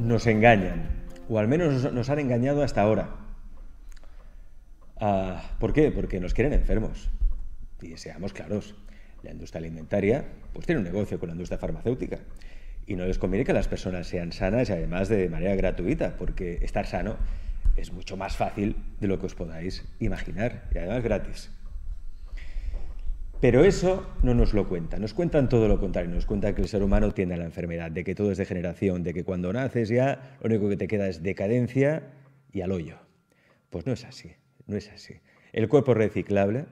nos engañan, o al menos nos han engañado hasta ahora. Ah, ¿Por qué? Porque nos quieren enfermos. Y seamos claros, la industria alimentaria pues tiene un negocio con la industria farmacéutica. Y no les conviene que las personas sean sanas y además de manera gratuita, porque estar sano es mucho más fácil de lo que os podáis imaginar y además gratis. Pero eso no nos lo cuenta, nos cuentan todo lo contrario, nos cuentan que el ser humano tiene la enfermedad, de que todo es degeneración, de que cuando naces ya lo único que te queda es decadencia y al hoyo. Pues no es así, no es así. El cuerpo es reciclable,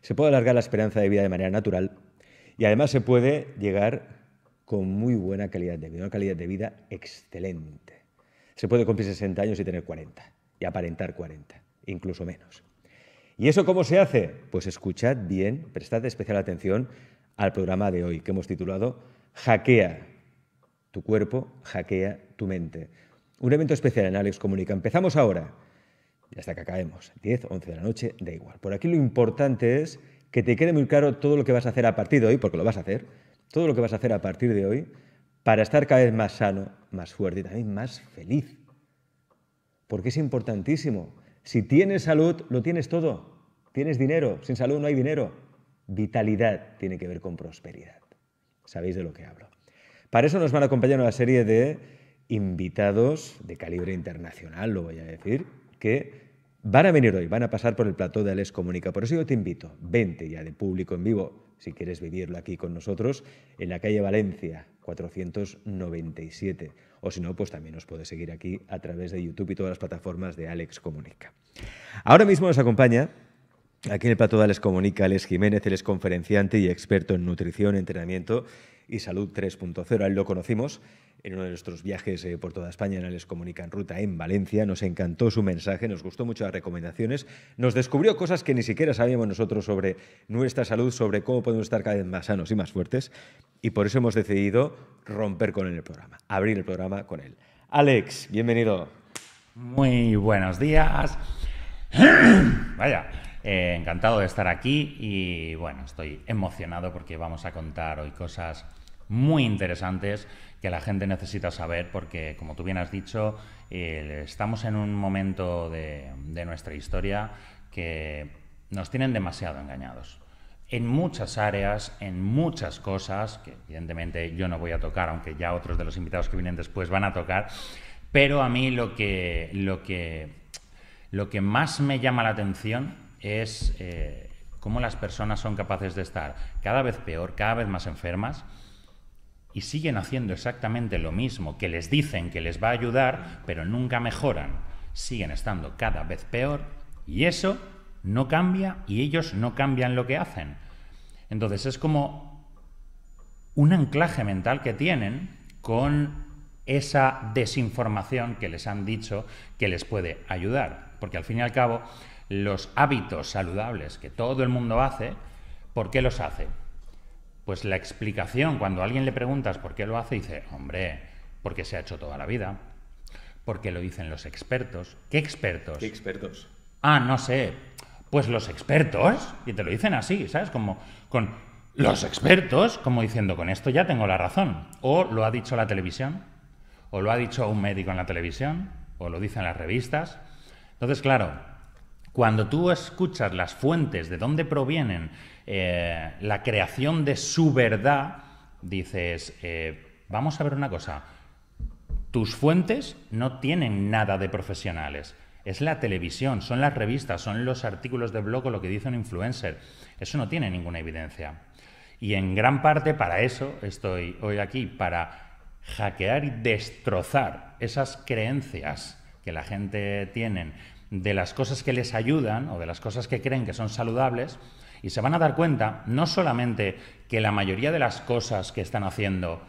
se puede alargar la esperanza de vida de manera natural y además se puede llegar con muy buena calidad de vida, una calidad de vida excelente. Se puede cumplir 60 años y tener 40 y aparentar 40, incluso menos. ¿Y eso cómo se hace? Pues escuchad bien, prestad especial atención al programa de hoy que hemos titulado Hackea tu cuerpo, hackea tu mente. Un evento especial en Alex Comunica. Empezamos ahora y hasta que acabemos. 10, 11 de la noche, da igual. Por aquí lo importante es que te quede muy claro todo lo que vas a hacer a partir de hoy, porque lo vas a hacer, todo lo que vas a hacer a partir de hoy para estar cada vez más sano, más fuerte y también más feliz. Porque es importantísimo. Si tienes salud, lo tienes todo. Tienes dinero, sin salud no hay dinero. Vitalidad tiene que ver con prosperidad. Sabéis de lo que hablo. Para eso nos van a acompañar una serie de invitados de calibre internacional, lo voy a decir, que van a venir hoy, van a pasar por el plató de Alex Comunica. Por eso yo te invito, 20 ya de público en vivo, si quieres vivirlo aquí con nosotros, en la calle Valencia, 497. O si no, pues también nos puedes seguir aquí a través de YouTube y todas las plataformas de Alex Comunica. Ahora mismo nos acompaña Aquí en el Plato de Alex comunica Alex Jiménez, él es conferenciante y experto en nutrición, entrenamiento y salud 3.0. A él lo conocimos en uno de nuestros viajes eh, por toda España en Alex Comunica en Ruta en Valencia. Nos encantó su mensaje, nos gustó mucho las recomendaciones, nos descubrió cosas que ni siquiera sabíamos nosotros sobre nuestra salud, sobre cómo podemos estar cada vez más sanos y más fuertes. Y por eso hemos decidido romper con él el programa, abrir el programa con él. Alex, bienvenido. Muy buenos días. Vaya. Eh, encantado de estar aquí y bueno, estoy emocionado porque vamos a contar hoy cosas muy interesantes que la gente necesita saber porque, como tú bien has dicho, eh, estamos en un momento de, nuestra historia que nos tienen demasiado engañados en muchas áreas, en muchas cosas, que evidentemente yo no voy a tocar, aunque ya otros de los invitados que vienen después van a tocar, pero a mí lo que, lo que, lo que más me llama la atención es eh, cómo las personas son capaces de estar cada vez peor, cada vez más enfermas, y siguen haciendo exactamente lo mismo que les dicen que les va a ayudar, pero nunca mejoran. Siguen estando cada vez peor y eso no cambia y ellos no cambian lo que hacen. Entonces es como un anclaje mental que tienen con esa desinformación que les han dicho que les puede ayudar. Porque al fin y al cabo, los hábitos saludables que todo el mundo hace, ¿por qué los hace? Pues la explicación, cuando a alguien le preguntas por qué lo hace, dice, hombre, porque se ha hecho toda la vida, porque lo dicen los expertos. ¿Qué expertos? ¿Qué expertos? Ah, no sé. Pues los expertos, y te lo dicen así, ¿sabes? Como con los expertos, como diciendo, con esto ya tengo la razón. O lo ha dicho la televisión, o lo ha dicho un médico en la televisión, o lo dicen las revistas. Entonces, claro, cuando tú escuchas las fuentes de dónde provienen eh, la creación de su verdad, dices, eh, vamos a ver una cosa, tus fuentes no tienen nada de profesionales. Es la televisión, son las revistas, son los artículos de blog o lo que dice un influencer. Eso no tiene ninguna evidencia. Y en gran parte para eso estoy hoy aquí, para hackear y destrozar esas creencias que la gente tiene de las cosas que les ayudan o de las cosas que creen que son saludables y se van a dar cuenta no solamente que la mayoría de las cosas que están haciendo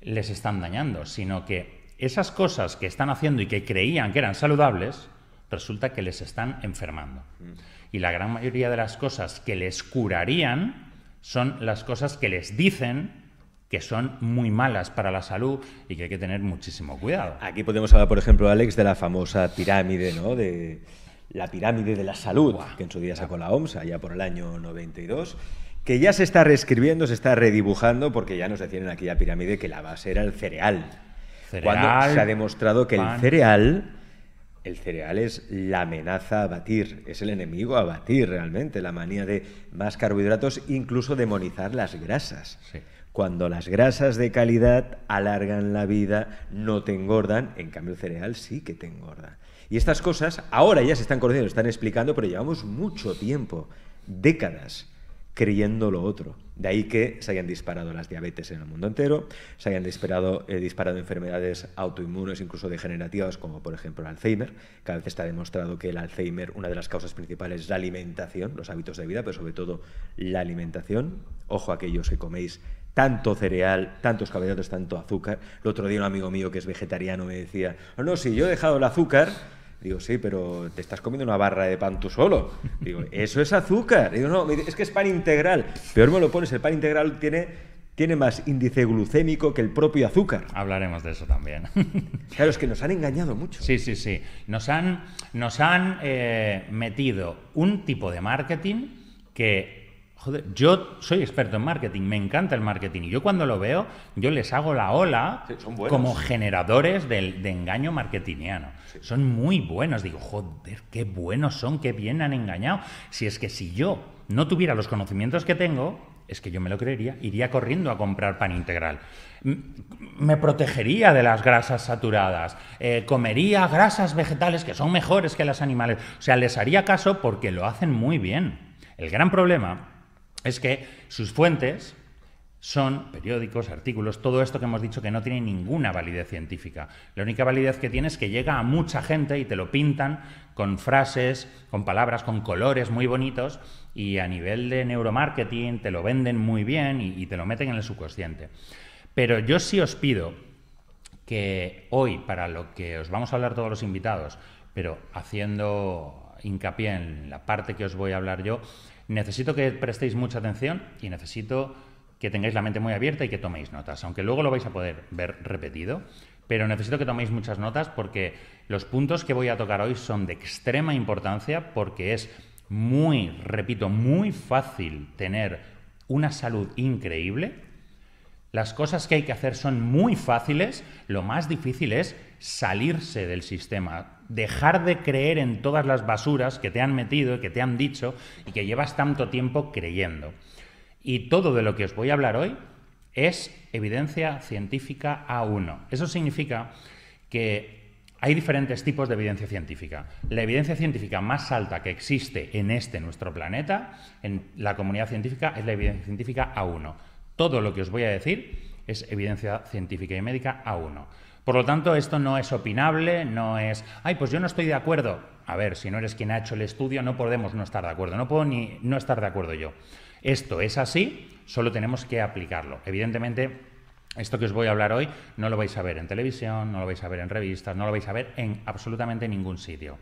les están dañando, sino que esas cosas que están haciendo y que creían que eran saludables, resulta que les están enfermando. Mm. Y la gran mayoría de las cosas que les curarían son las cosas que les dicen que son muy malas para la salud y que hay que tener muchísimo cuidado. Aquí podemos hablar, por ejemplo, Alex, de la famosa pirámide, ¿no? De la pirámide de la salud, que en su día sacó la OMS, allá por el año 92, que ya se está reescribiendo, se está redibujando, porque ya nos decían en aquella pirámide que la base era el cereal. cuando se ha demostrado que el cereal... El cereal es la amenaza a batir, es el enemigo a batir realmente, la manía de más carbohidratos, incluso demonizar las grasas. Sí. Cuando las grasas de calidad alargan la vida, no te engordan, en cambio el cereal sí que te engorda. Y estas cosas ahora ya se están conociendo, están explicando, pero llevamos mucho tiempo, décadas, creyendo lo otro. De ahí que se hayan disparado las diabetes en el mundo entero, se hayan disparado, eh, disparado enfermedades autoinmunes, incluso degenerativas, como por ejemplo el Alzheimer. Cada vez está demostrado que el Alzheimer, una de las causas principales es la alimentación, los hábitos de vida, pero sobre todo la alimentación. Ojo a aquellos que coméis tanto cereal, tantos carbohidratos, tanto azúcar. El otro día un amigo mío que es vegetariano me decía, oh, no, si yo he dejado el azúcar, Digo, sí, pero te estás comiendo una barra de pan tú solo. Digo, eso es azúcar. Digo, no, es que es pan integral. Peor me lo pones, el pan integral tiene, tiene más índice glucémico que el propio azúcar. Hablaremos de eso también. Claro, es que nos han engañado mucho. Sí, sí, sí. Nos han, nos han eh, metido un tipo de marketing que joder, yo soy experto en marketing, me encanta el marketing. Y yo cuando lo veo, yo les hago la ola como generadores de, engaño marketingiano. Son muy buenos. Digo, joder, qué buenos son, qué bien han engañado. Si es que si yo no tuviera los conocimientos que tengo, es que yo me lo creería, iría corriendo a comprar pan integral. Me protegería de las grasas saturadas, eh, comería grasas vegetales que son mejores que las animales. O sea, les haría caso porque lo hacen muy bien. El gran problema es que sus fuentes son periódicos, artículos, todo esto que hemos dicho que no tiene ninguna validez científica. La única validez que tiene es que llega a mucha gente y te lo pintan con frases, con palabras, con colores muy bonitos y a nivel de neuromarketing te lo venden muy bien y, te lo meten en el subconsciente. Pero yo sí os pido que hoy, para lo que os vamos a hablar todos los invitados, pero haciendo hincapié en la parte que os voy a hablar yo, necesito que prestéis mucha atención y necesito que tengáis la mente muy abierta y que toméis notas, aunque luego lo vais a poder ver repetido, pero necesito que toméis muchas notas porque los puntos que voy a tocar hoy son de extrema importancia porque es muy, repito, muy fácil tener una salud increíble las cosas que hay que hacer son muy fáciles, lo más difícil es salirse del sistema, dejar de creer en todas las basuras que te han metido, que te han dicho y que llevas tanto tiempo creyendo. Y todo de lo que os voy a hablar hoy es evidencia científica A1. Eso significa que hay diferentes tipos de evidencia científica. La evidencia científica más alta que existe en este nuestro planeta, en la comunidad científica, es la evidencia científica A1 todo lo que os voy a decir es evidencia científica y médica a uno. Por lo tanto, esto no es opinable, no es, ay, pues yo no estoy de acuerdo. A ver, si no eres quien ha hecho el estudio, no podemos no estar de acuerdo, no puedo ni no estar de acuerdo yo. Esto es así, solo tenemos que aplicarlo. Evidentemente, esto que os voy a hablar hoy no lo vais a ver en televisión, no lo vais a ver en revistas, no lo vais a ver en absolutamente ningún sitio.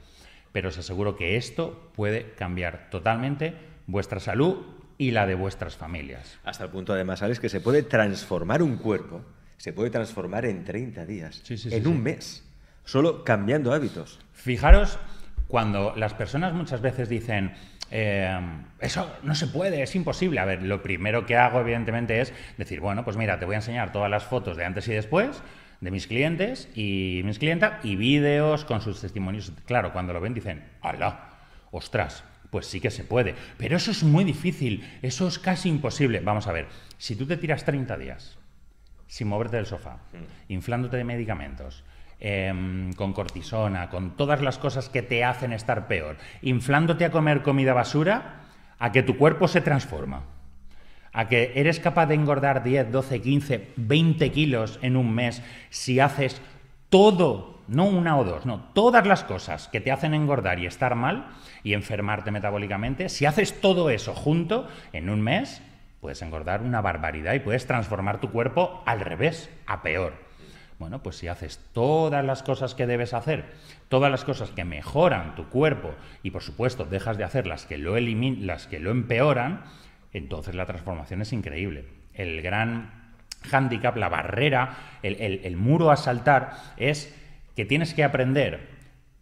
Pero os aseguro que esto puede cambiar totalmente vuestra salud y la de vuestras familias. Hasta el punto, además, Alex, que se puede transformar un cuerpo, se puede transformar en 30 días, en un mes, solo cambiando hábitos. Fijaros cuando las personas muchas veces dicen, eh, eso no se puede, es imposible. A ver, lo primero que hago, evidentemente, es decir, bueno, pues mira, te voy a enseñar todas las fotos de antes y después de mis clientes y mis clientas y vídeos con sus testimonios. Claro, cuando lo ven dicen, ¡hala! ¡Ostras! pues sí que se puede. Pero eso es muy difícil, eso es casi imposible. Vamos a ver, si tú te tiras 30 días sin moverte del sofá, mm. inflándote de medicamentos, em, con cortisona, con todas las cosas que te hacen estar peor, inflándote a comer comida basura, a que tu cuerpo se transforma, a que eres capaz de engordar 10, 12, 15, 20 kilos en un mes si haces todo no una o dos, no, todas las cosas que te hacen engordar y estar mal y enfermarte metabólicamente, si haces todo eso junto en un mes, puedes engordar una barbaridad y puedes transformar tu cuerpo al revés, a peor. Bueno, pues si haces todas las cosas que debes hacer, todas las cosas que mejoran tu cuerpo y por supuesto dejas de hacer las que lo, elimin las que lo empeoran, entonces la transformación es increíble. El gran hándicap, la barrera, el muro a saltar es que tienes que aprender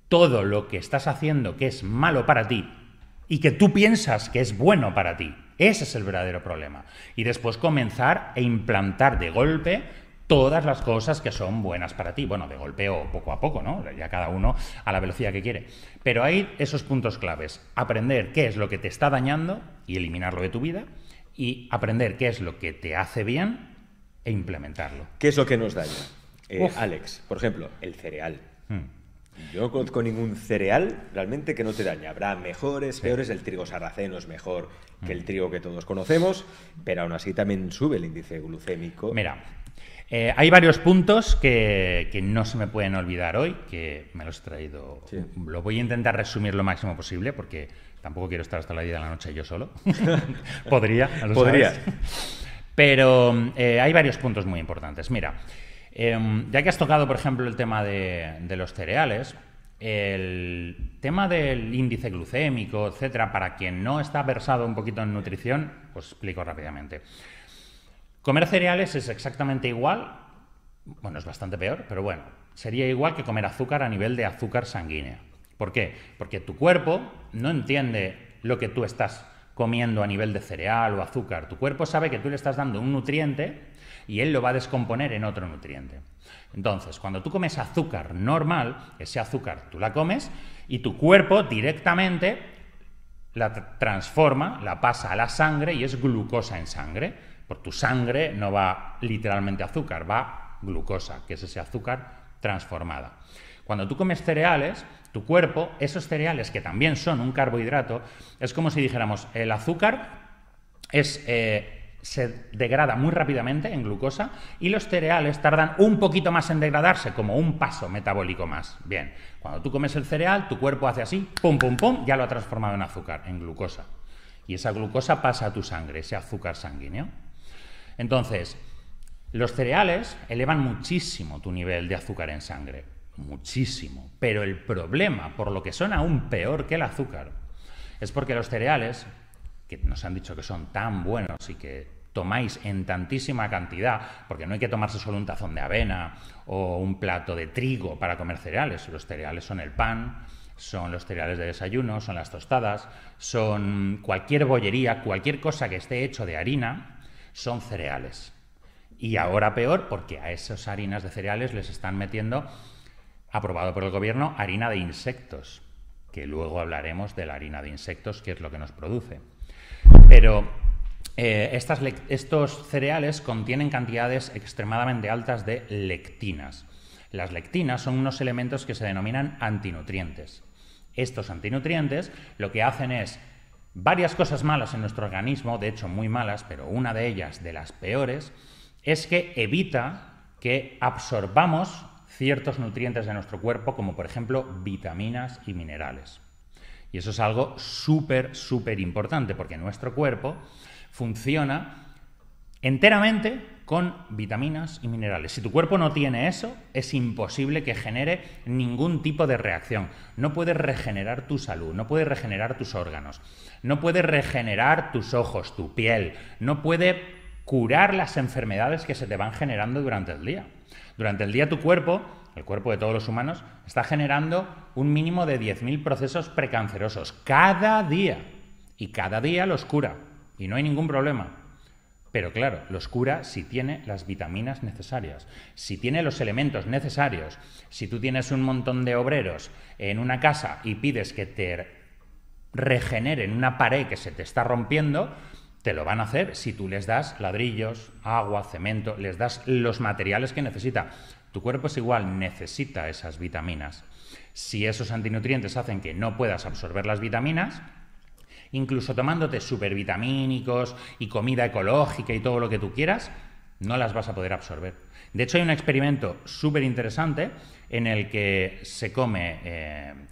todo lo que estás haciendo que es malo para ti y que tú piensas que es bueno para ti. Ese es el verdadero problema. Y después comenzar e implantar de golpe todas las cosas que son buenas para ti. Bueno, de golpe o poco a poco, ¿no? Ya cada uno a la velocidad que quiere. Pero hay esos puntos claves. Aprender qué es lo que te está dañando y eliminarlo de tu vida. Y aprender qué es lo que te hace bien e implementarlo. ¿Qué es lo que nos daña? Eh, Alex, por ejemplo, el cereal. Hmm. Yo no conozco ningún cereal realmente que no te daña. Habrá mejores, peores. El trigo sarraceno es mejor que el trigo que todos conocemos, pero aún así también sube el índice glucémico. Mira, eh, hay varios puntos que, no se me pueden olvidar hoy, que me los he traído. Lo voy a intentar resumir lo máximo posible, porque tampoco quiero estar hasta la 10 de la noche yo solo. Podría, lo Podría. Pero eh, hay varios puntos muy importantes. Mira. Em, ya que has tocado, por ejemplo, el tema de, los cereales, el tema del índice glucémico, etcétera, para quien no está versado un poquito en nutrición, os pues explico rápidamente. Comer cereales es exactamente igual, bueno, es bastante peor, pero bueno, sería igual que comer azúcar a nivel de azúcar sanguínea. ¿Por qué? Porque tu cuerpo no entiende lo que tú estás comiendo a nivel de cereal o azúcar. Tu cuerpo sabe que tú le estás dando un nutriente y él lo va a descomponer en otro nutriente. Entonces, cuando tú comes azúcar normal, ese azúcar tú la comes y tu cuerpo directamente la transforma, la pasa a la sangre y es glucosa en sangre. Por tu sangre no va literalmente azúcar, va glucosa, que es ese azúcar transformada. Cuando tú comes cereales, tu cuerpo, esos cereales que también son un carbohidrato, es como si dijéramos, el azúcar es eh, se degrada muy rápidamente en glucosa y los cereales tardan un poquito más en degradarse, como un paso metabólico más. Bien, cuando tú comes el cereal, tu cuerpo hace así, pum, pum, pum, ya lo ha transformado en azúcar, en glucosa. Y esa glucosa pasa a tu sangre, ese azúcar sanguíneo. Entonces, los cereales elevan muchísimo tu nivel de azúcar en sangre, muchísimo. Pero el problema, por lo que son aún peor que el azúcar, es porque los cereales que nos han dicho que son tan buenos y que tomáis en tantísima cantidad, porque no hay que tomarse solo un tazón de avena o un plato de trigo para comer cereales, los cereales son el pan, son los cereales de desayuno, son las tostadas, son cualquier bollería, cualquier cosa que esté hecho de harina, son cereales. Y ahora peor, porque a esas harinas de cereales les están metiendo, aprobado por el gobierno, harina de insectos, que luego hablaremos de la harina de insectos, que es lo que nos produce. Pero eh, estos cereales contienen cantidades extremadamente altas de lectinas. Las lectinas son unos elementos que se denominan antinutrientes. Estos antinutrientes lo que hacen es varias cosas malas en nuestro organismo, de hecho muy malas, pero una de ellas, de las peores, es que evita que absorbamos ciertos nutrientes de nuestro cuerpo, como por ejemplo vitaminas y minerales. Y eso es algo súper, súper importante, porque nuestro cuerpo funciona enteramente con vitaminas y minerales. Si tu cuerpo no tiene eso, es imposible que genere ningún tipo de reacción. No puede regenerar tu salud, no puede regenerar tus órganos, no puede regenerar tus ojos, tu piel, no puede curar las enfermedades que se te van generando durante el día. Durante el día tu cuerpo el cuerpo de todos los humanos, está generando un mínimo de 10.000 procesos precancerosos cada día. Y cada día los cura. Y no hay ningún problema. Pero claro, los cura si tiene las vitaminas necesarias, si tiene los elementos necesarios. Si tú tienes un montón de obreros en una casa y pides que te regeneren una pared que se te está rompiendo, te lo van a hacer si tú les das ladrillos, agua, cemento, les das los materiales que necesita. Tu cuerpo es igual, necesita esas vitaminas. Si esos antinutrientes hacen que no puedas absorber las vitaminas, incluso tomándote supervitamínicos y comida ecológica y todo lo que tú quieras, no las vas a poder absorber. De hecho, hay un experimento súper interesante en el que se come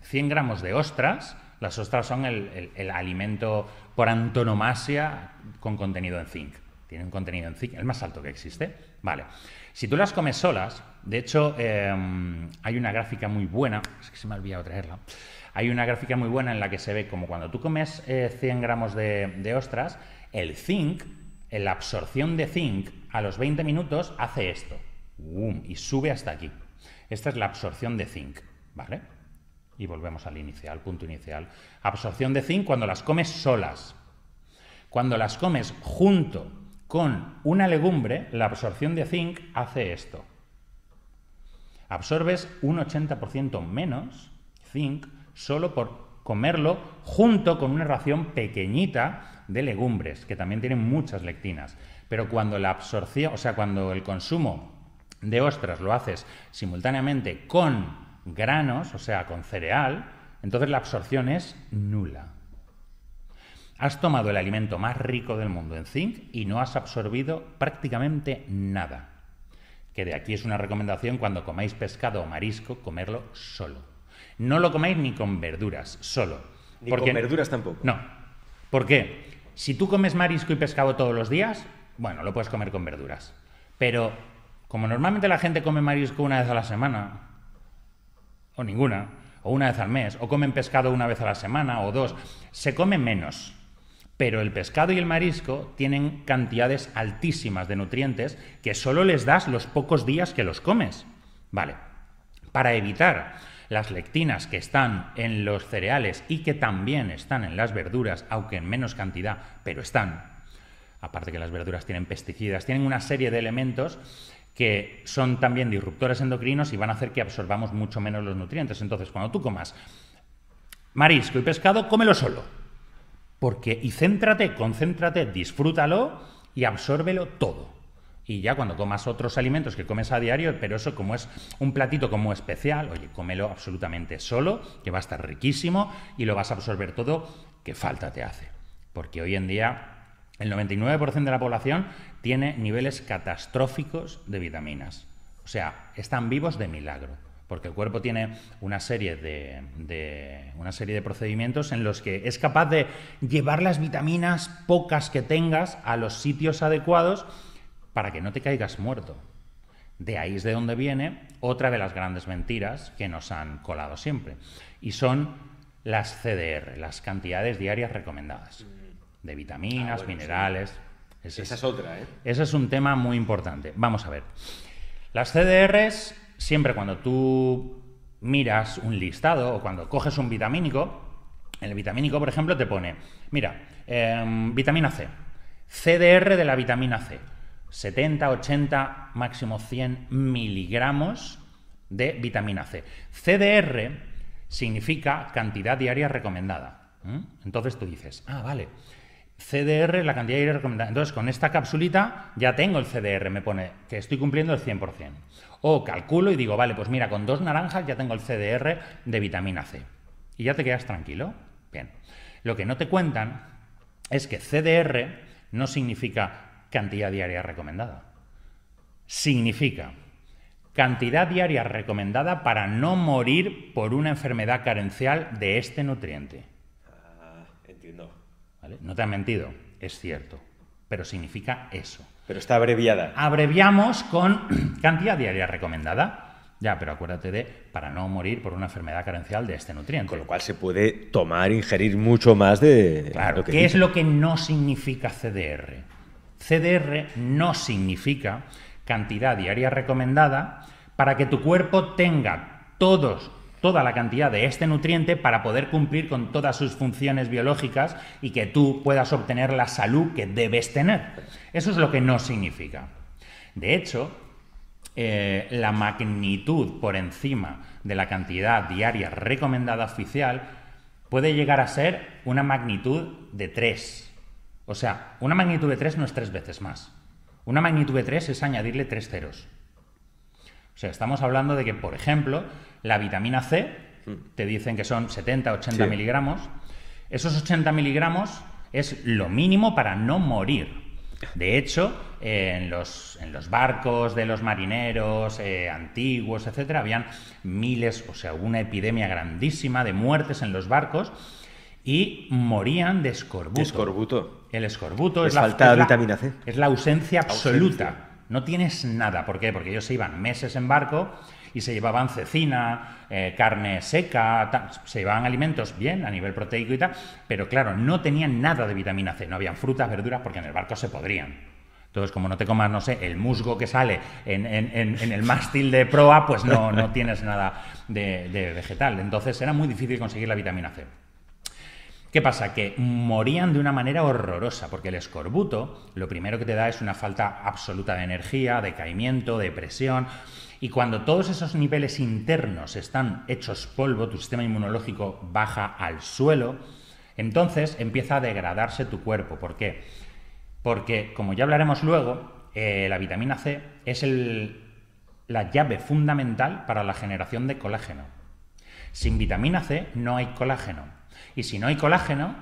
100 eh, gramos de ostras. Las ostras son el, alimento por antonomasia con contenido en zinc. Tienen un contenido en zinc, el más alto que existe. Vale. Si tú las comes solas, de hecho, em, hay una gráfica muy buena, es que se me ha traerla. Hay una gráfica muy buena en la que se ve como cuando tú comes 100 eh, gramos de, ostras, el zinc, la absorción de zinc a los 20 minutos hace esto. y sube hasta aquí. Esta es la absorción de zinc, ¿vale? Y volvemos al inicial, punto inicial. Absorción de zinc cuando las comes solas. Cuando las comes junto con una legumbre, la absorción de zinc hace esto. Absorbes un 80% menos zinc solo por comerlo junto con una ración pequeñita de legumbres, que también tienen muchas lectinas. Pero cuando la absorción, o sea, cuando el consumo de ostras lo haces simultáneamente con granos, o sea, con cereal, entonces la absorción es nula. Has tomado el alimento más rico del mundo en zinc y no has absorbido prácticamente nada que de aquí es una recomendación cuando comáis pescado o marisco, comerlo solo. No lo comáis ni con verduras, solo. Ni Porque, con verduras tampoco. No. ¿Por qué? Si tú comes marisco y pescado todos los días, bueno, lo puedes comer con verduras. Pero como normalmente la gente come marisco una vez a la semana, o ninguna, o una vez al mes, o comen pescado una vez a la semana, o dos, se come menos. Pero el pescado y el marisco tienen cantidades altísimas de nutrientes que solo les das los pocos días que los comes. Vale, para evitar las lectinas que están en los cereales y que también están en las verduras, aunque en menos cantidad, pero están. Aparte que las verduras tienen pesticidas, tienen una serie de elementos que son también disruptores endocrinos y van a hacer que absorbamos mucho menos los nutrientes. Entonces, cuando tú comas marisco y pescado, cómelo solo porque, y céntrate, concéntrate, disfrútalo y absórbelo todo. Y ya cuando comas otros alimentos que comes a diario, pero eso como es un platito como especial, oye, cómelo absolutamente solo, que va a estar riquísimo y lo vas a absorber todo, que falta te hace. Porque hoy en día el 99% de la población tiene niveles catastróficos de vitaminas. O sea, están vivos de milagro. Porque el cuerpo tiene una serie de, una serie de procedimientos en los que es capaz de llevar las vitaminas pocas que tengas a los sitios adecuados para que no te caigas muerto. De ahí es de donde viene otra de las grandes mentiras que nos han colado siempre. Y son las CDR, las cantidades diarias recomendadas. De vitaminas, ah, minerales. esa es otra, ¿eh? Ese es un tema muy importante. Vamos a ver. Las CDRs siempre cuando tú miras un listado o cuando coges un vitamínico, el vitamínico, por ejemplo, te pone, mira, em, vitamina C, CDR de la vitamina C, 70, 80, máximo 100 miligramos de vitamina C. CDR significa cantidad diaria recomendada. Entonces tú dices, ah, vale, CDR, la cantidad diaria recomendada. Entonces, con esta capsulita ya tengo el CDR, me pone que estoy cumpliendo el 100%. O calculo y digo, vale, pues mira, con dos naranjas ya tengo el CDR de vitamina C. Y ya te quedas tranquilo. Bien. Lo que no te cuentan es que CDR no significa cantidad diaria recomendada. Significa cantidad diaria recomendada para no morir por una enfermedad carencial de este nutriente. No te han mentido, es cierto, pero significa eso. Pero está abreviada. Abreviamos con cantidad diaria recomendada. Ya, pero acuérdate de para no morir por una enfermedad carencial de este nutriente. Con lo cual se puede tomar, ingerir mucho más de. Claro. Lo que ¿Qué es lo que no significa CDR? CDR no significa cantidad diaria recomendada para que tu cuerpo tenga todos toda la cantidad de este nutriente para poder cumplir con todas sus funciones biológicas y que tú puedas obtener la salud que debes tener. Eso es lo que no significa. De hecho, eh, la magnitud por encima de la cantidad diaria recomendada oficial puede llegar a ser una magnitud de 3. O sea, una magnitud de 3 no es tres veces más. Una magnitud de 3 es añadirle 3 ceros. O sea, estamos hablando de que, por ejemplo, la vitamina C, mm. te dicen que son 70, 80 miligramos. Esos 80 miligramos es lo mínimo para no morir. De hecho, en, los, en, los, barcos de los marineros eh, antiguos, etcétera, habían miles, o sea, una epidemia grandísima de muertes en los barcos y morían de escorbuto. escorbuto. El escorbuto es la, vitamina C. Es la ausencia absoluta. No tienes nada. ¿Por qué? Porque ellos se iban meses en barco y se llevaban cecina, eh, carne seca, se llevaban alimentos bien a nivel proteico y tal, pero claro, no tenían nada de vitamina C, no habían frutas, verduras, porque en el barco se podrían. Entonces, como no te comas, no sé, el musgo que sale en, el mástil de proa, pues no, tienes nada de vegetal. Entonces era muy difícil conseguir la vitamina C. ¿Qué pasa? Que morían de una manera horrorosa, porque el escorbuto lo primero que te da es una falta absoluta de energía, decaimiento, depresión, y cuando todos esos niveles internos están hechos polvo, tu sistema inmunológico baja al suelo, entonces empieza a degradarse tu cuerpo. ¿Por qué? Porque, como ya hablaremos luego, eh, la vitamina C es la llave fundamental para la generación de colágeno. Sin vitamina C no hay colágeno. Y si no hay colágeno,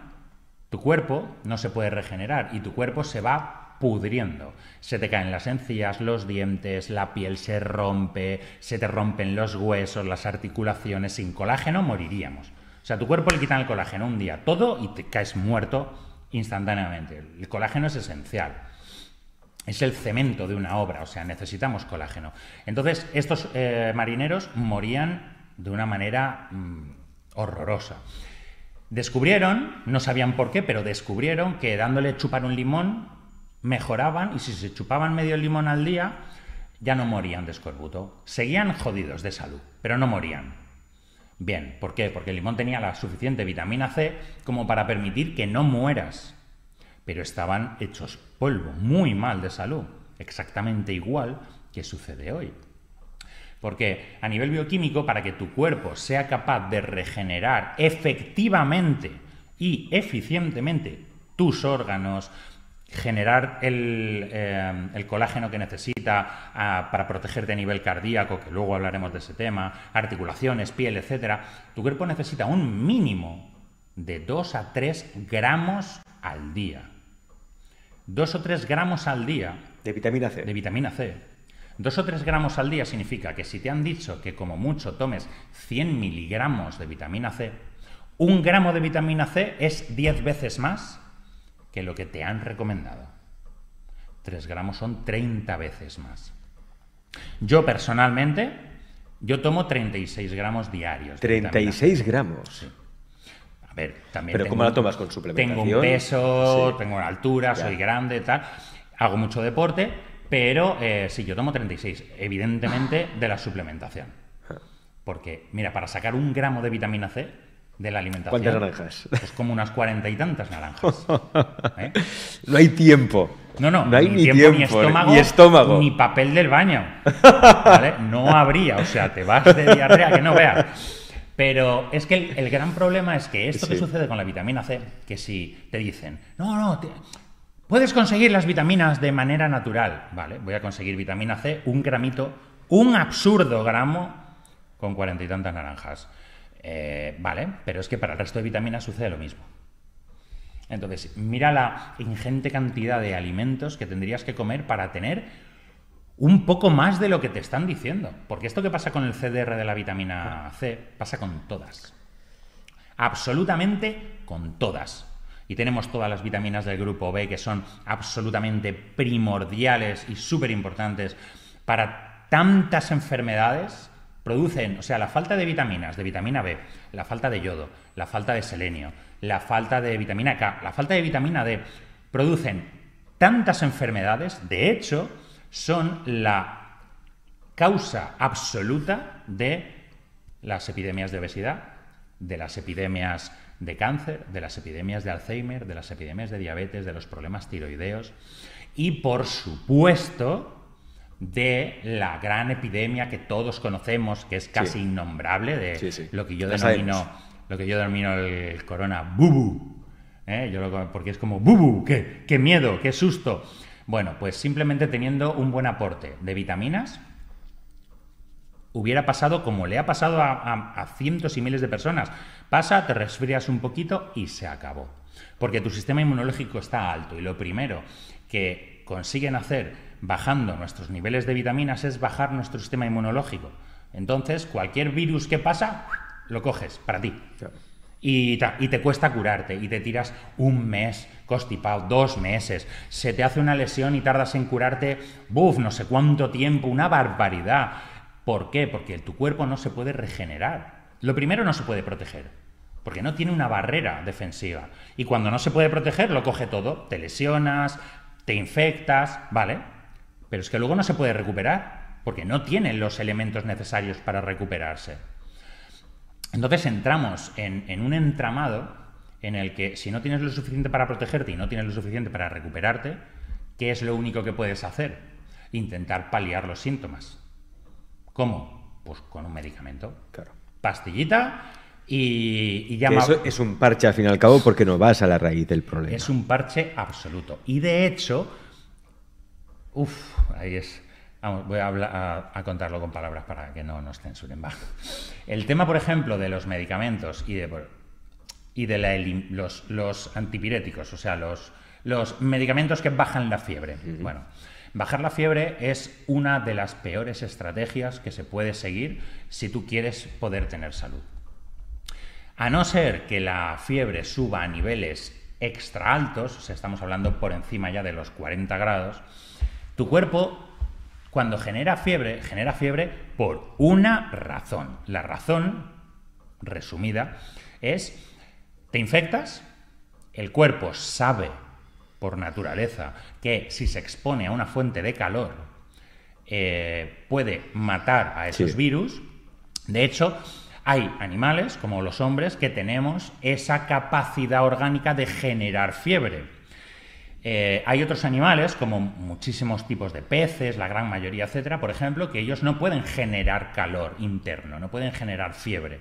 tu cuerpo no se puede regenerar y tu cuerpo se va pudriendo. Se te caen las encías, los dientes, la piel se rompe, se te rompen los huesos, las articulaciones. Sin colágeno moriríamos. O sea, a tu cuerpo le quitan el colágeno un día todo y te caes muerto instantáneamente. El colágeno es esencial. Es el cemento de una obra, o sea, necesitamos colágeno. Entonces, estos eh, marineros morían de una manera mm, horrorosa. Descubrieron, no sabían por qué, pero descubrieron que dándole chupar un limón mejoraban y si se chupaban medio limón al día ya no morían de escorbuto. Seguían jodidos de salud, pero no morían. Bien, ¿por qué? Porque el limón tenía la suficiente vitamina C como para permitir que no mueras. Pero estaban hechos polvo, muy mal de salud, exactamente igual que sucede hoy. Porque a nivel bioquímico, para que tu cuerpo sea capaz de regenerar efectivamente y eficientemente tus órganos, generar el, eh, colágeno que necesita ah, para protegerte a nivel cardíaco, que luego hablaremos de ese tema, articulaciones, piel, etcétera, tu cuerpo necesita un mínimo de 2 a 3 gramos al día. 2 o 3 gramos al día. De vitamina C. De vitamina C. Dos o tres gramos al día significa que si te han dicho que como mucho tomes 100 miligramos de vitamina C, un gramo de vitamina C es 10 veces más que lo que te han recomendado. Tres gramos son 30 veces más. Yo personalmente, yo tomo 36 gramos diarios. 36 gramos. Sí. A ver, también. Pero ¿cómo la tomas con suplementación? Tengo un peso, tengo una altura, soy grande, tal. Hago mucho deporte pero eh, sí, yo tomo 36, evidentemente de la suplementación. Porque, mira, para sacar un gramo de vitamina C de la alimentación. ¿Cuántas naranjas? Pues como unas cuarenta y tantas naranjas. ¿eh? No hay tiempo. No, no, no hay ni, tiempo, ni, estómago, ni papel del baño. No habría, o sea, te vas de diarrea que no veas. Pero es que el, gran problema es que esto que sucede con la vitamina C, que si te dicen, no, no, te, Puedes conseguir las vitaminas de manera natural, ¿vale? Voy a conseguir vitamina C, un gramito, un absurdo gramo con cuarenta y tantas naranjas. Eh, vale, pero es que para el resto de vitaminas sucede lo mismo. Entonces, mira la ingente cantidad de alimentos que tendrías que comer para tener un poco más de lo que te están diciendo. Porque esto que pasa con el CDR de la vitamina C pasa con todas. Absolutamente con todas y tenemos todas las vitaminas del grupo B que son absolutamente primordiales y súper importantes para tantas enfermedades, producen, o sea, la falta de vitaminas, de vitamina B, la falta de yodo, la falta de selenio, la falta de vitamina K, la falta de vitamina D, producen tantas enfermedades, de hecho, son la causa absoluta de las epidemias de obesidad, de las epidemias de cáncer, de las epidemias de Alzheimer, de las epidemias de diabetes, de los problemas tiroideos y, por supuesto, de la gran epidemia que todos conocemos, que es casi innombrable, de lo que yo denomino, lo que yo denomino el corona bubu. ¿eh? porque es como bubu, qué, qué miedo, qué susto. Bueno, pues simplemente teniendo un buen aporte de vitaminas, hubiera pasado como le ha pasado a cientos y miles de personas. Pasa, te resfrías un poquito y se acabó. Porque tu sistema inmunológico está alto y lo primero que consiguen hacer bajando nuestros niveles de vitaminas es bajar nuestro sistema inmunológico. Entonces, cualquier virus que pasa, lo coges para ti. Y, te, cuesta curarte y te tiras un mes constipado, dos meses, se te hace una lesión y tardas en curarte, buf, no sé cuánto tiempo, una barbaridad. ¿Por qué? Porque tu cuerpo no se puede regenerar. Lo primero no se puede proteger, porque no tiene una barrera defensiva. Y cuando no se puede proteger, lo coge todo. Te lesionas, te infectas, ¿vale? Pero es que luego no se puede recuperar, porque no tiene los elementos necesarios para recuperarse. Entonces entramos en, en un entramado en el que si no tienes lo suficiente para protegerte y no tienes lo suficiente para recuperarte, ¿qué es lo único que puedes hacer? Intentar paliar los síntomas. ¿Cómo? Pues con un medicamento. Claro pastillita y, ya es un parche al fin y al cabo porque no vas a la raíz del problema. Es un parche absoluto. Y de hecho, uff, ahí es. voy a, hablar, a, contarlo con palabras para que no nos censuren. Va. El tema, por ejemplo, de los medicamentos y de, y de los, los, antipiréticos, o sea, los, los medicamentos que bajan la fiebre. Bueno. Bajar la fiebre es una de las peores estrategias que se puede seguir si tú quieres poder tener salud. A no ser que la fiebre suba a niveles extra altos, estamos hablando por encima ya de los 40 grados, tu cuerpo cuando genera fiebre, genera fiebre por una razón. La razón, resumida, es te infectas, el cuerpo sabe naturaleza, que si se expone a una fuente de calor eh, puede matar a esos virus. De hecho, hay animales, como los hombres, que tenemos esa capacidad orgánica de generar fiebre. Eh, hay otros animales, como muchísimos tipos de peces, la gran mayoría, etcétera, por ejemplo, que ellos no pueden generar calor interno, no pueden generar fiebre.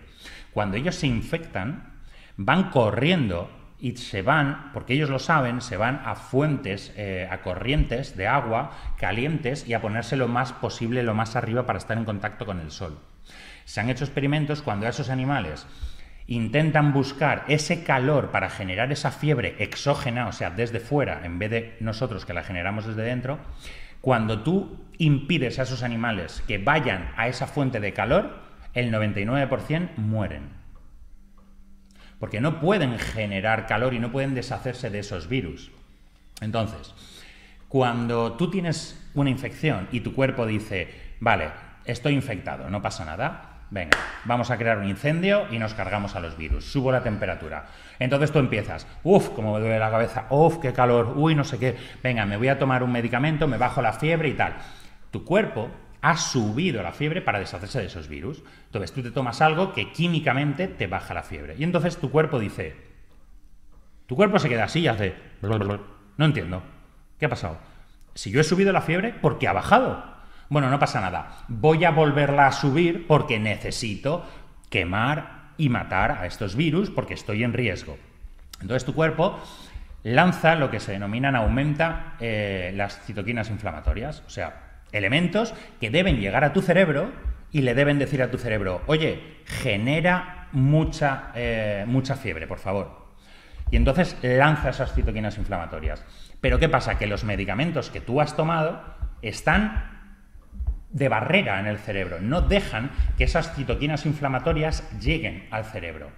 Cuando ellos se infectan, van corriendo y se van, porque ellos lo saben, se van a fuentes, eh, a corrientes de agua calientes y a ponerse lo más posible, lo más arriba para estar en contacto con el sol. Se han hecho experimentos cuando esos animales intentan buscar ese calor para generar esa fiebre exógena, o sea, desde fuera, en vez de nosotros que la generamos desde dentro, cuando tú impides a esos animales que vayan a esa fuente de calor, el 99% mueren porque no pueden generar calor y no pueden deshacerse de esos virus. Entonces, cuando tú tienes una infección y tu cuerpo dice, vale, estoy infectado, no pasa nada, venga, vamos a crear un incendio y nos cargamos a los virus, subo la temperatura. Entonces tú empiezas, uff, como me duele la cabeza, uff, qué calor, uy, no sé qué, venga, me voy a tomar un medicamento, me bajo la fiebre y tal. Tu cuerpo ha subido la fiebre para deshacerse de esos virus. Entonces tú te tomas algo que químicamente te baja la fiebre. Y entonces tu cuerpo dice, tu cuerpo se queda así y hace, no entiendo, ¿qué ha pasado? Si yo he subido la fiebre, ¿por qué ha bajado? Bueno, no pasa nada, voy a volverla a subir porque necesito quemar y matar a estos virus porque estoy en riesgo. Entonces tu cuerpo lanza lo que se denominan, aumenta eh, las citoquinas inflamatorias, o sea, elementos que deben llegar a tu cerebro y le deben decir a tu cerebro, oye, genera mucha, eh, mucha fiebre, por favor. Y entonces lanza esas citoquinas inflamatorias. Pero ¿qué pasa? Que los medicamentos que tú has tomado están de barrera en el cerebro, no dejan que esas citoquinas inflamatorias lleguen al cerebro.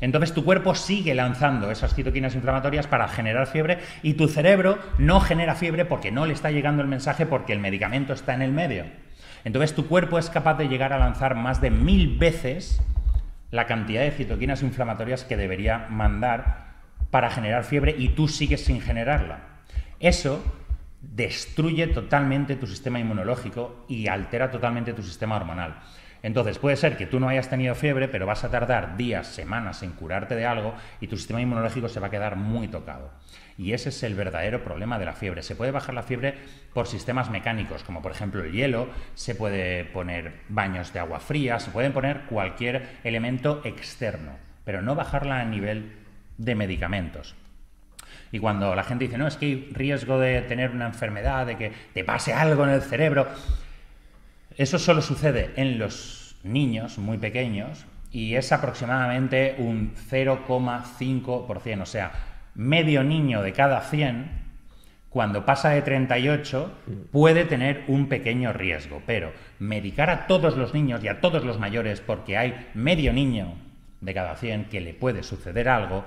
Entonces tu cuerpo sigue lanzando esas citoquinas inflamatorias para generar fiebre y tu cerebro no genera fiebre porque no le está llegando el mensaje porque el medicamento está en el medio. Entonces tu cuerpo es capaz de llegar a lanzar más de mil veces la cantidad de citoquinas inflamatorias que debería mandar para generar fiebre y tú sigues sin generarla. Eso destruye totalmente tu sistema inmunológico y altera totalmente tu sistema hormonal. Entonces puede ser que tú no hayas tenido fiebre, pero vas a tardar días, semanas en curarte de algo y tu sistema inmunológico se va a quedar muy tocado. Y ese es el verdadero problema de la fiebre. Se puede bajar la fiebre por sistemas mecánicos, como por ejemplo el hielo, se puede poner baños de agua fría, se pueden poner cualquier elemento externo, pero no bajarla a nivel de medicamentos. Y cuando la gente dice, no, es que hay riesgo de tener una enfermedad, de que te pase algo en el cerebro, eso solo sucede en los niños muy pequeños y es aproximadamente un 0,5%, o sea, medio niño de cada 100 cuando pasa de 38 mm. puede tener un pequeño riesgo, pero medicar a todos los niños y a todos los mayores porque hay medio niño de cada 100 que le puede suceder algo,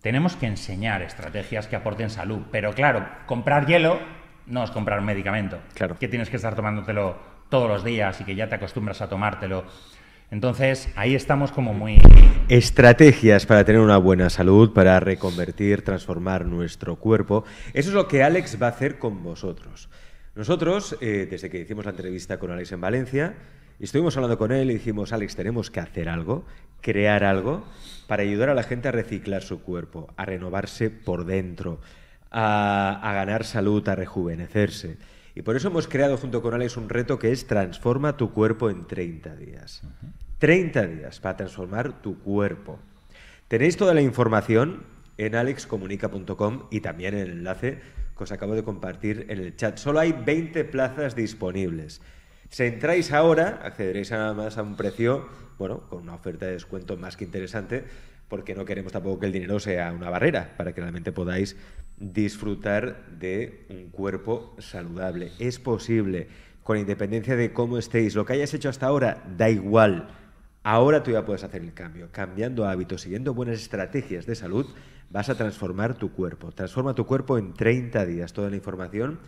tenemos que enseñar estrategias que aporten salud, pero claro, comprar hielo no es comprar un medicamento, claro. que tienes que estar tomándotelo todos los días y que ya te acostumbras a tomártelo. Entonces, ahí estamos como muy... Estrategias para tener una buena salud, para reconvertir, transformar nuestro cuerpo. Eso es lo que Alex va a hacer con vosotros. Nosotros, eh, desde que hicimos la entrevista con Alex en Valencia, estuvimos hablando con él y dijimos, Alex, tenemos que hacer algo, crear algo, para ayudar a la gente a reciclar su cuerpo, a renovarse por dentro, a ganar salud, a rejuvenecerse. Y por eso hemos creado junto con Alex un reto que es transforma tu cuerpo en 30 días. 30 días para transformar tu cuerpo. Tenéis toda la información en alexcomunica.com y también en el enlace que os acabo de compartir en el chat. Solo hay 20 plazas disponibles. Si entráis ahora, accederéis a, más a un precio, bueno, con una oferta de descuento más que interesante, porque no queremos tampoco que el dinero sea una barrera para que realmente podáis disfrutar de un cuerpo saludable. Es posible, con independencia de cómo estéis, lo que hayas hecho hasta ahora, da igual. Ahora tú ya puedes hacer el cambio. Cambiando hábitos, siguiendo buenas estrategias de salud, vas a transformar tu cuerpo. Transforma tu cuerpo en 30 días. Toda la información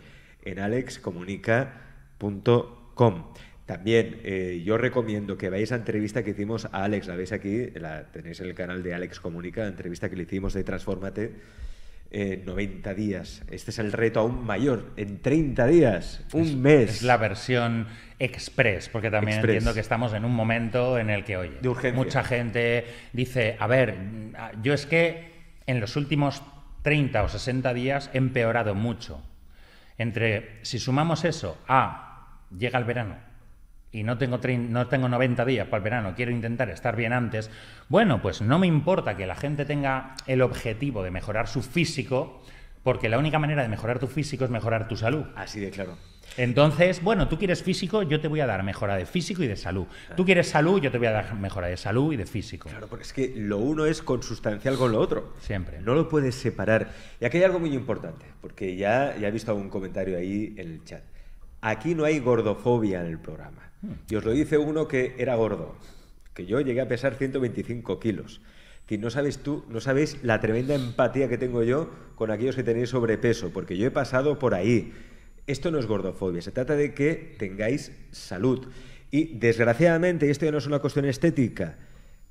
en alexcomunica.com. También eh, yo recomiendo que veáis la entrevista que hicimos a Alex, la veis aquí, la tenéis en el canal de Alex Comunica, la entrevista que le hicimos de Transformate 90 eh, días. Este es el reto aún mayor, en 30 días, un mes. Es la versión express, porque también entiendo que estamos en un momento en el que, oye, mucha gente dice, a ver, yo es que en los últimos 30 o 60 días he empeorado mucho. Entre, si sumamos eso a, ah, llega el verano, y no tengo, no tengo 90 días para el verano, quiero intentar estar bien antes, bueno, pues no me importa que la gente tenga el objetivo de mejorar su físico, porque la única manera de mejorar tu físico es mejorar tu salud. Así de claro. Entonces, bueno, tú quieres físico, yo te voy a dar mejora de físico y de salud. Tú quieres salud, yo te voy a dar mejora de salud y de físico. Claro, porque es que lo uno es consustancial con lo otro. Siempre. No lo puedes separar. Y aquí hay algo muy importante, porque ya, ya he visto algún comentario ahí en el chat. Aquí no hay gordofobia en el programa. Y os lo dice uno que era gordo, que yo llegué a pesar 125 kilos. Que no tú, no sabéis la tremenda empatía que tengo yo con aquellos que tenéis sobrepeso, porque yo he pasado por ahí. Esto no es gordofobia, se trata de que tengáis salud. Y desgraciadamente, y esto ya no es una cuestión estética.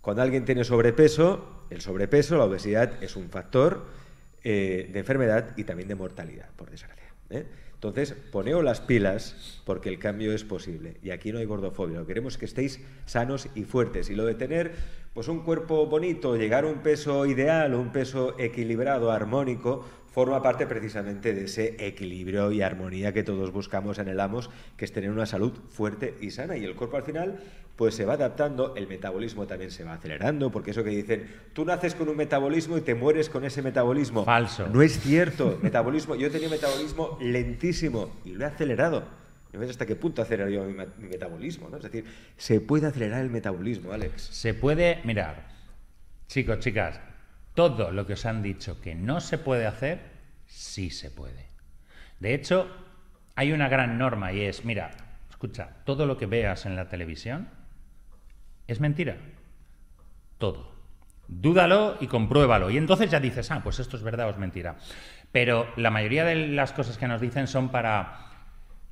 Cuando alguien tiene sobrepeso, el sobrepeso, la obesidad, es un factor eh, de enfermedad y también de mortalidad, por desgracia. ¿eh? Entonces, poneos las pilas porque el cambio es posible. Y aquí no hay gordofobia. Lo que queremos es que estéis sanos y fuertes. Y lo de tener pues, un cuerpo bonito, llegar a un peso ideal, un peso equilibrado, armónico, forma parte precisamente de ese equilibrio y armonía que todos buscamos, anhelamos, que es tener una salud fuerte y sana. Y el cuerpo al final pues se va adaptando, el metabolismo también se va acelerando, porque eso que dicen, tú naces con un metabolismo y te mueres con ese metabolismo. Falso. No es cierto. Metabolismo, yo tenido metabolismo lentísimo y lo he acelerado. No ves hasta qué punto acelerar yo mi, metabolismo, ¿no? Es decir, se puede acelerar el metabolismo, Alex. Se puede, mirar, chicos, chicas, todo lo que os han dicho que no se puede hacer, sí se puede. De hecho, hay una gran norma y es, mira, escucha, todo lo que veas en la televisión, ¿Es mentira? Todo. Dúdalo y compruébalo. Y entonces ya dices, ah, pues esto es verdad o es mentira. Pero la mayoría de las cosas que nos dicen son para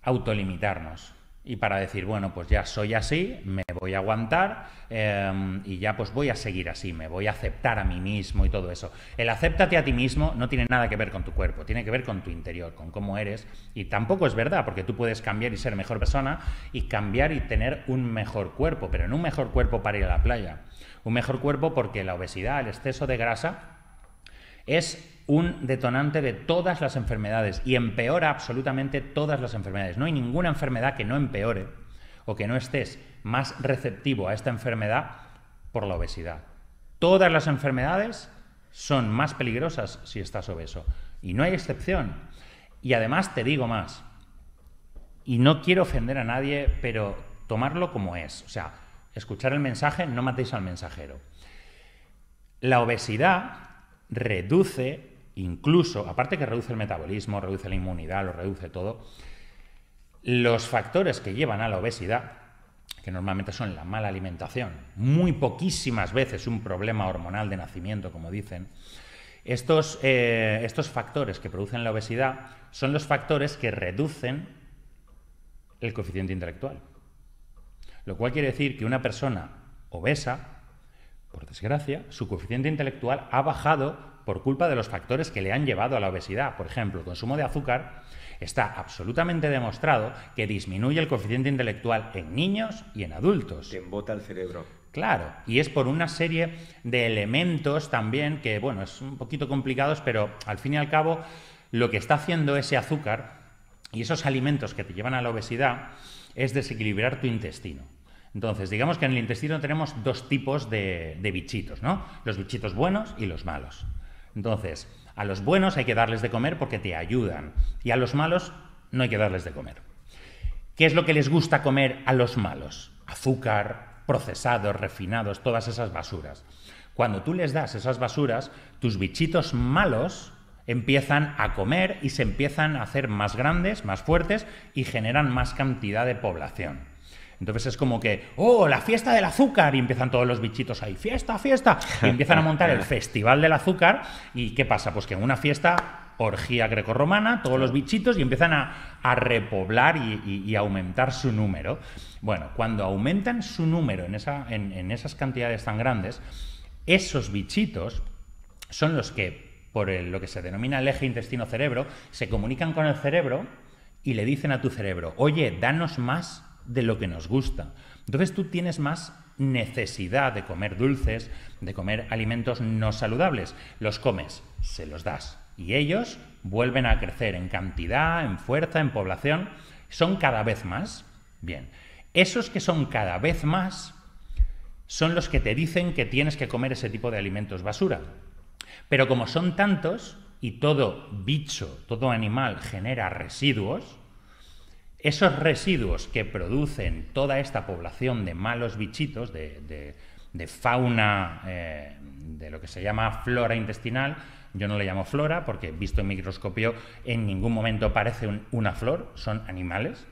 autolimitarnos y para decir, bueno, pues ya soy así, me voy a aguantar em, y ya pues voy a seguir así, me voy a aceptar a mí mismo y todo eso. El acéptate a ti mismo no tiene nada que ver con tu cuerpo, tiene que ver con tu interior, con cómo eres y tampoco es verdad porque tú puedes cambiar y ser mejor persona y cambiar y tener un mejor cuerpo, pero no un mejor cuerpo para ir a la playa, un mejor cuerpo porque la obesidad, el exceso de grasa es un detonante de todas las enfermedades y empeora absolutamente todas las enfermedades. No hay ninguna enfermedad que no empeore o que no estés más receptivo a esta enfermedad por la obesidad. Todas las enfermedades son más peligrosas si estás obeso y no hay excepción. Y además te digo más, y no quiero ofender a nadie, pero tomarlo como es, o sea, escuchar el mensaje, no matéis al mensajero. La obesidad reduce incluso, aparte que reduce el metabolismo, reduce la inmunidad, lo reduce todo, los factores que llevan a la obesidad, que normalmente son la mala alimentación, muy poquísimas veces un problema hormonal de nacimiento, como dicen, estos, eh, estos factores que producen la obesidad son los factores que reducen el coeficiente intelectual. Lo cual quiere decir que una persona obesa, por desgracia, su coeficiente intelectual ha bajado por culpa de los factores que le han llevado a la obesidad. Por ejemplo, el consumo de azúcar está absolutamente demostrado que disminuye el coeficiente intelectual en niños y en adultos. Te embota el cerebro. Claro, y es por una serie de elementos también que, bueno, es un poquito complicados, pero al fin y al cabo lo que está haciendo ese azúcar y esos alimentos que te llevan a la obesidad es desequilibrar tu intestino. Entonces, digamos que en el intestino tenemos dos tipos de bichitos, ¿no? Los bichitos buenos y los malos. Entonces, a los buenos hay que darles de comer porque te ayudan y a los malos no hay que darles de comer. ¿Qué es lo que les gusta comer a los malos? Azúcar, procesados, refinados, todas esas basuras. Cuando tú les das esas basuras, tus bichitos malos empiezan a comer y se empiezan a hacer más grandes, más fuertes y generan más cantidad de población. Entonces es como que, oh, la fiesta del azúcar, y empiezan todos los bichitos ahí, fiesta, fiesta, y empiezan a montar el festival del azúcar, y ¿qué pasa? Pues que en una fiesta orgía grecorromana, todos los bichitos, y empiezan a, repoblar y, aumentar su número. Bueno, cuando aumentan su número en, esas cantidades tan grandes, esos bichitos son los que, por lo que se denomina el eje intestino-cerebro, se comunican con el cerebro y le dicen a tu cerebro, oye, danos más de lo que nos gusta. Entonces tú tienes más necesidad de comer dulces, de comer alimentos no saludables. Los comes, se los das. Y ellos vuelven a crecer en cantidad, en fuerza, en población. Son cada vez más. Bien. Esos que son cada vez más son los que te dicen que tienes que comer ese tipo de alimentos basura. Pero como son tantos y todo bicho, todo animal genera residuos, esos residuos que producen toda esta población de malos bichitos, de, fauna, eh, de lo que se llama flora intestinal, yo no le llamo flora porque visto en microscopio en ningún momento parece una flor, son animales,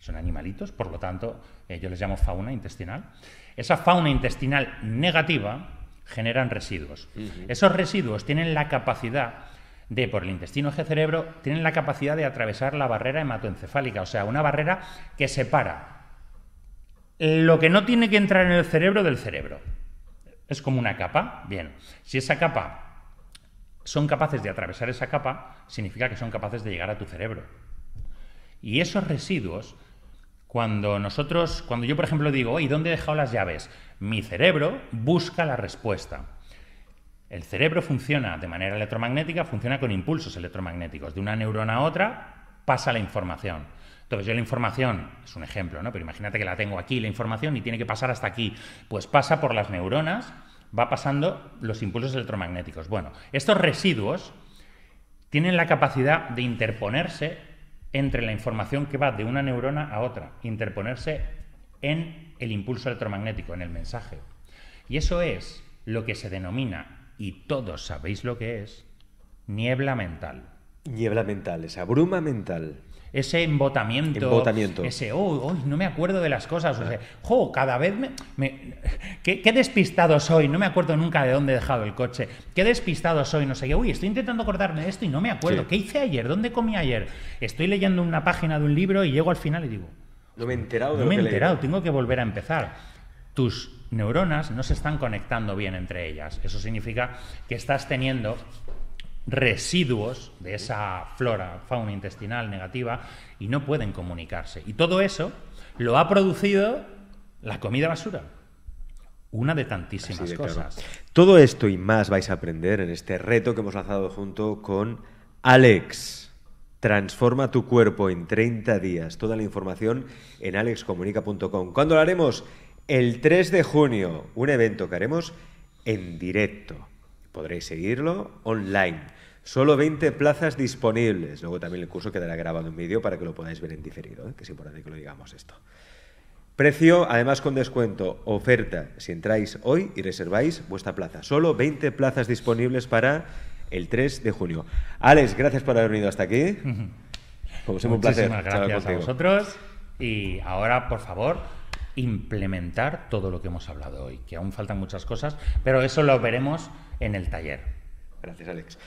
son animalitos, por lo tanto eh, yo les llamo fauna intestinal. Esa fauna intestinal negativa generan residuos. Esos residuos tienen la capacidad de por el intestino eje cerebro tienen la capacidad de atravesar la barrera hematoencefálica, o sea, una barrera que separa lo que no tiene que entrar en el cerebro del cerebro. Es como una capa. Bien, si esa capa son capaces de atravesar esa capa, significa que son capaces de llegar a tu cerebro. Y esos residuos, cuando nosotros, cuando yo por ejemplo digo, ¿y dónde he dejado las llaves? Mi cerebro busca la respuesta. El cerebro funciona de manera electromagnética, funciona con impulsos electromagnéticos. De una neurona a otra pasa la información. Entonces yo la información, es un ejemplo, ¿no? Pero imagínate que la tengo aquí, la información, y tiene que pasar hasta aquí. Pues pasa por las neuronas, va pasando los impulsos electromagnéticos. Bueno, estos residuos tienen la capacidad de interponerse entre la información que va de una neurona a otra, interponerse en el impulso electromagnético, en el mensaje. Y eso es lo que se denomina y todos sabéis lo que es, niebla mental. Niebla mental, esa bruma mental. Ese embotamiento, ese, oh, oh, no me acuerdo de las cosas, o sea, jo, cada vez me... qué, despistado soy, no me acuerdo nunca de dónde he dejado el coche, qué despistado soy, no sé qué, uy, estoy intentando acordarme de esto y no me acuerdo, ¿qué hice ayer? ¿Dónde comí ayer? Estoy leyendo una página de un libro y llego al final y digo... No me he enterado de No me he enterado, tengo que volver a empezar. Tus neuronas no se están conectando bien entre ellas. Eso significa que estás teniendo residuos de esa flora, fauna intestinal negativa y no pueden comunicarse. Y todo eso lo ha producido la comida basura. Una de tantísimas cosas. Todo esto y más vais a aprender en este reto que hemos lanzado junto con Alex. Transforma tu cuerpo en 30 días. Toda la información en alexcomunica.com. ¿Cuándo lo haremos? el 3 de junio, un evento que haremos en directo. Podréis seguirlo online. Solo 20 plazas disponibles. Luego también el curso quedará grabado en vídeo para que lo podáis ver en diferido, ¿eh? que es importante que lo digamos esto. Precio, además con descuento, oferta, si entráis hoy y reserváis vuestra plaza. Solo 20 plazas disponibles para el 3 de junio. Alex, gracias por haber venido hasta aquí. Como placer. Muchísimas gracias a vosotros. Y ahora, por favor, implementar todo lo que hemos hablado hoy, que aún faltan muchas cosas, pero eso lo veremos en el taller. Gracias, Alex.